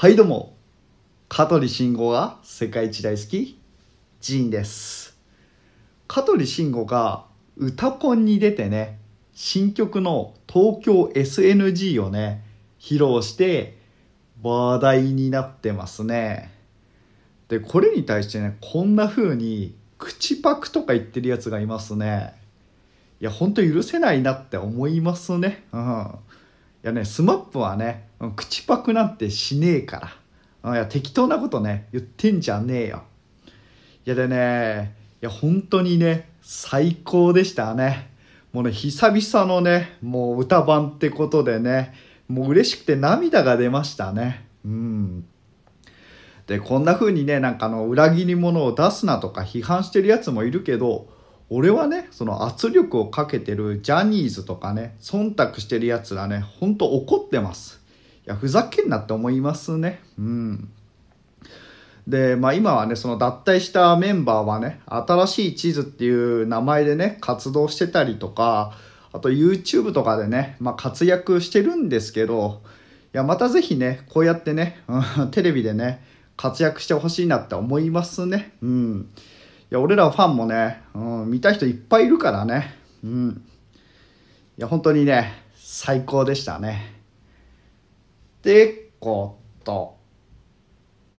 はいどうも香取慎吾が世界一大好きジンです香取慎吾が「歌コン」に出てね新曲の「東京 SNG」をね披露して話題になってますねでこれに対してねこんな風に口パクとか言ってるやつがいますねいやほんと許せないなって思いますねうんやね、スマップはね、口パクなんてしねえから。いや、適当なことね、言ってんじゃねえよ。いやでね、いや、本当にね、最高でしたね。もうね、久々のね、もう歌番ってことでね、もう嬉しくて涙が出ましたね。うん。で、こんな風にね、なんかあの、裏切り者を出すなとか批判してるやつもいるけど、俺はねその圧力をかけてるジャニーズとかね忖度してるやつらねほんと怒ってますいやふざけんなって思いますねうんで、まあ、今はねその脱退したメンバーはね新しい地図っていう名前でね活動してたりとかあと YouTube とかでね、まあ、活躍してるんですけどいやまた是非ねこうやってね、うん、テレビでね活躍してほしいなって思いますねうん。や、俺らファンもね、うん、見た人いっぱいいるからね。うん。いや、本当にね、最高でしたね。ってこと。